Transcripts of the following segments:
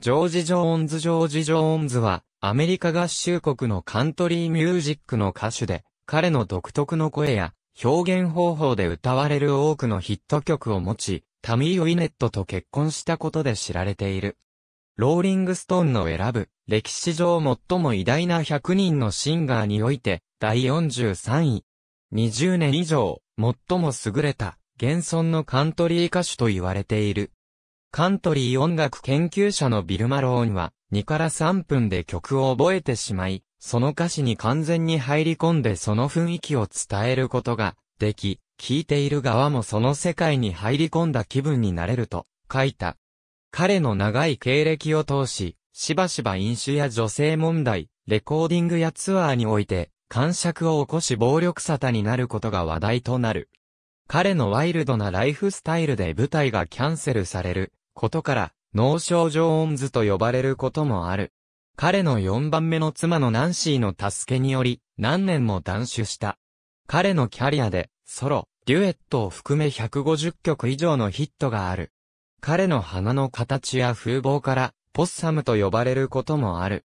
ジョージ・ジョーンズ・ジョージ・ジョーンズは、アメリカ合衆国のカントリーミュージックの歌手で、彼の独特の声や表現方法で歌われる多くのヒット曲を持ち、タミー・ウィネットと結婚したことで知られている。ローリングストーンの選ぶ、歴史上最も偉大な100人のシンガーにおいて、第43位。20年以上、最も優れた、現存のカントリー歌手と言われている。カントリー音楽研究者のビル・マローンは、2から3分で曲を覚えてしまい、その歌詞に完全に入り込んでその雰囲気を伝えることができ、聴いている側もその世界に入り込んだ気分になれると書いた。彼の長い経歴を通し、しばしば飲酒や女性問題、レコーディングやツアーにおいて、感触を起こし暴力沙汰になることが話題となる。彼のワイルドなライフスタイルで舞台がキャンセルされることから、脳症状オンズと呼ばれることもある。彼の4番目の妻のナンシーの助けにより、何年も断酒した。彼のキャリアで、ソロ、デュエットを含め150曲以上のヒットがある。彼の花の形や風貌から、ポッサムと呼ばれることもある。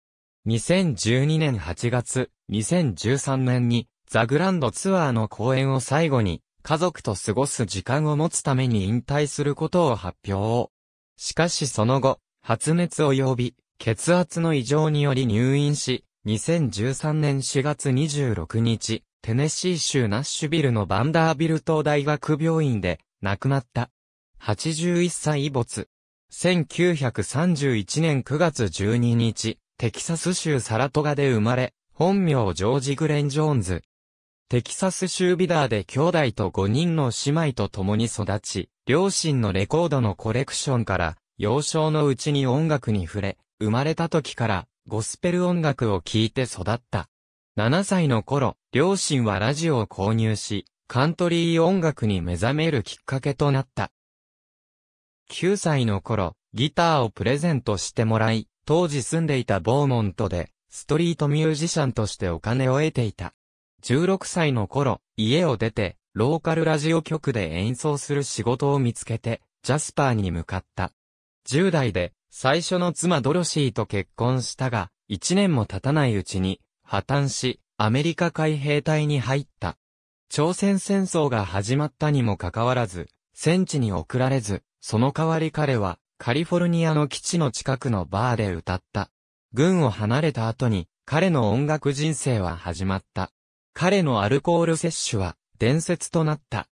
2012年8月、2013年に、ザグランドツアーの公演を最後に、家族と過ごす時間を持つために引退することを発表。しかしその後、発熱及び血圧の異常により入院し、2013年4月26日、テネシー州ナッシュビルのバンダービルト大学病院で亡くなった。81歳没。1931年9月12日、テキサス州サラトガで生まれ、本名ジョージ・グレン・ジョーンズ、テキサス州ビダーで兄弟と5人の姉妹と共に育ち、両親のレコードのコレクションから、幼少のうちに音楽に触れ、生まれた時からゴスペル音楽を聴いて育った。7歳の頃、両親はラジオを購入し、カントリー音楽に目覚めるきっかけとなった。9歳の頃、ギターをプレゼントしてもらい、当時住んでいたボーモントで、ストリートミュージシャンとしてお金を得ていた。16歳の頃、家を出て、ローカルラジオ局で演奏する仕事を見つけて、ジャスパーに向かった。10代で、最初の妻ドロシーと結婚したが、1年も経たないうちに、破綻し、アメリカ海兵隊に入った。朝鮮戦争が始まったにもかかわらず、戦地に送られず、その代わり彼は、カリフォルニアの基地の近くのバーで歌った。軍を離れた後に、彼の音楽人生は始まった。彼のアルコール摂取は伝説となった。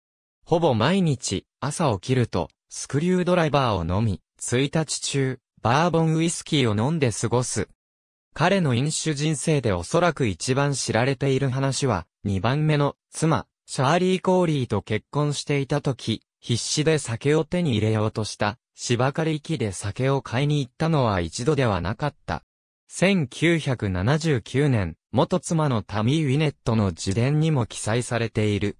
ほぼ毎日朝起きるとスクリュードライバーを飲み、1日中バーボンウイスキーを飲んで過ごす。彼の飲酒人生でおそらく一番知られている話は、2番目の妻、シャーリー・コーリーと結婚していた時、必死で酒を手に入れようとした、芝刈り機で酒を買いに行ったのは一度ではなかった。1979年、元妻のタミー・ウィネットの自伝にも記載されている。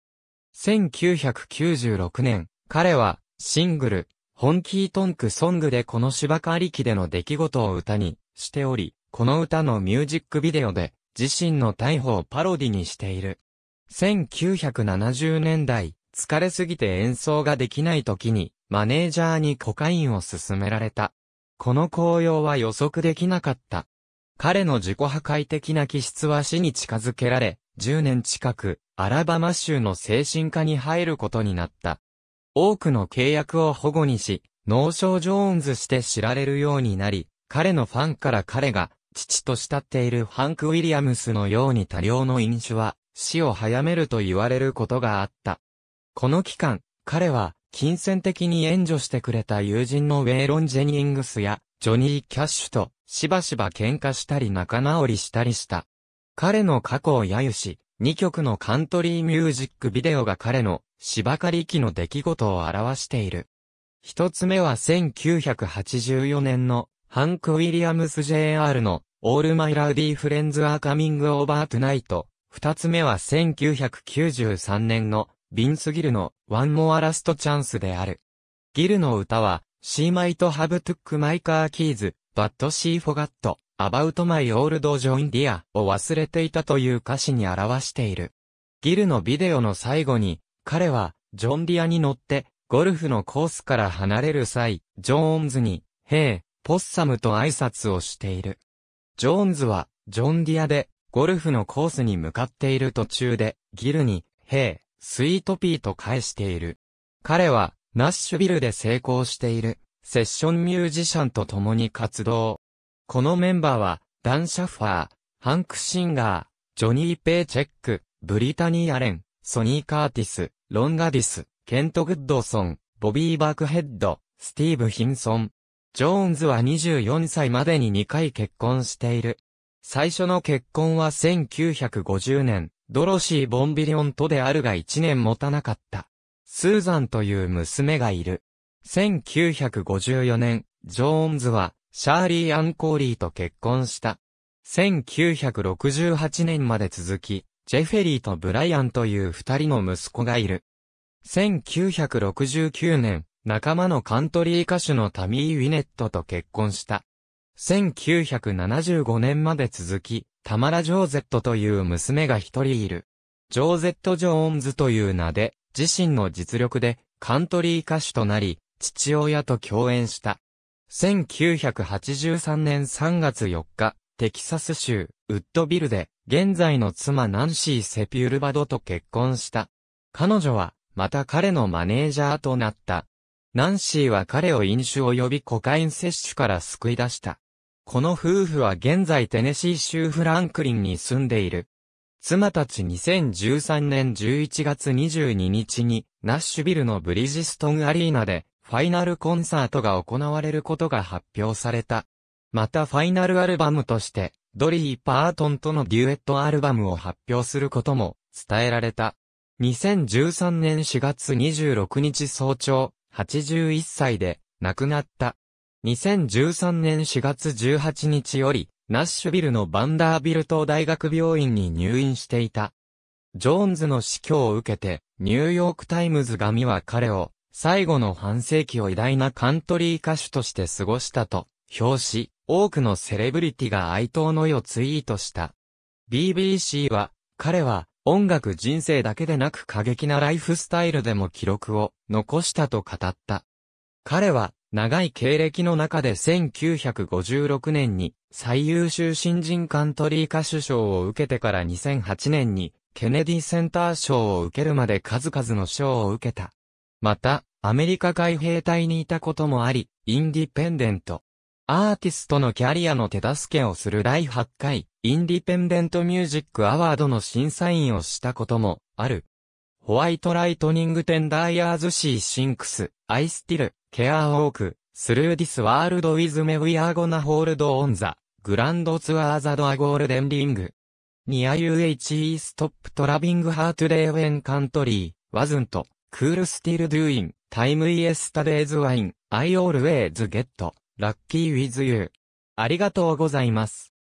1996年、彼は、シングル、ホンキートンクソングでこの芝刈り機での出来事を歌にしており、この歌のミュージックビデオで自身の逮捕をパロディにしている。1970年代、疲れすぎて演奏ができない時に、マネージャーにコカインを勧められた。この紅葉は予測できなかった。彼の自己破壊的な気質は死に近づけられ、10年近く、アラバマ州の精神科に入ることになった。多くの契約を保護にし、脳症ジョーンズして知られるようになり、彼のファンから彼が、父と慕っているハンク・ウィリアムスのように多量の飲酒は、死を早めると言われることがあった。この期間、彼は、金銭的に援助してくれた友人のウェーロン・ジェニングスや、ジョニー・キャッシュとしばしば喧嘩したり仲直りしたりした。彼の過去を揶揄し、2曲のカントリーミュージックビデオが彼の芝刈り機の出来事を表している。一つ目は1984年のハンク・ウィリアムス JR のオール・マイ・ラウディ・フレンズ・アー・カミング・オーバー・トゥ・ナイト。二つ目は1993年のビンス・ギルのワン・モア・ラスト・チャンスである。ギルの歌はシーマイトハブトゥックマイカーキーズ、バッ f シーフォガット、アバウトマイオールドジョインディアを忘れていたという歌詞に表している。ギルのビデオの最後に、彼は、ジョンディアに乗って、ゴルフのコースから離れる際、ジョーンズに、ヘイ、ポッサムと挨拶をしている。ジョーンズは、ジョンディアで、ゴルフのコースに向かっている途中で、ギルに、ヘイ、スイートピーと返している。彼は、ナッシュビルで成功しているセッションミュージシャンと共に活動。このメンバーは、ダン・シャッファー、ハンク・シンガー、ジョニー・ペイ・チェック、ブリタニー・アレン、ソニー・カーティス、ロン・ガディス、ケント・グッドソン、ボビー・バークヘッド、スティーブ・ヒンソン。ジョーンズは24歳までに2回結婚している。最初の結婚は1950年、ドロシー・ボンビリオンとであるが1年持たなかった。スーザンという娘がいる。1954年、ジョーンズは、シャーリー・アン・コーリーと結婚した。1968年まで続き、ジェフェリーとブライアンという二人の息子がいる。1969年、仲間のカントリー歌手のタミー・ウィネットと結婚した。1975年まで続き、タマラ・ジョーゼットという娘が一人いる。ジョーゼット・ジョーンズという名で、自身の実力でカントリー歌手となり、父親と共演した。1983年3月4日、テキサス州、ウッドビルで、現在の妻ナンシー・セピュルバドと結婚した。彼女は、また彼のマネージャーとなった。ナンシーは彼を飲酒及びコカイン摂取から救い出した。この夫婦は現在テネシー州フランクリンに住んでいる。妻たち2013年11月22日に、ナッシュビルのブリジストンアリーナで、ファイナルコンサートが行われることが発表された。またファイナルアルバムとして、ドリー・パートンとのデュエットアルバムを発表することも伝えられた。2013年4月26日早朝、81歳で亡くなった。2013年4月18日より、ナッシュビルのバンダービルト大学病院に入院していた。ジョーンズの死去を受けて、ニューヨークタイムズ紙は彼を、最後の半世紀を偉大なカントリー歌手として過ごしたと、表し、多くのセレブリティが哀悼の意をツイートした。BBC は、彼は、音楽人生だけでなく過激なライフスタイルでも記録を残したと語った。彼は長い経歴の中で1956年に最優秀新人カントリー歌手賞を受けてから2008年にケネディセンター賞を受けるまで数々の賞を受けた。また、アメリカ海兵隊にいたこともあり、インディペンデント。アーティストのキャリアの手助けをする第8回、インディペンデントミュージックアワードの審査員をしたこともある。ホワイトライトニングテンダイヤーズシーシンクス、アイスティル、ケアウォーク、スルーディスワールドウィズメウィアーゴナホールドオンザ、グランドツアーザドアゴールデンリング。ニア UHE ストップトラビングハートデーウェンカントリー、ワズント、クールスティールドゥイン、タイムイエスタデイズワイン、アイオールウェイズゲット、ラッキーウィズユー。ありがとうございます。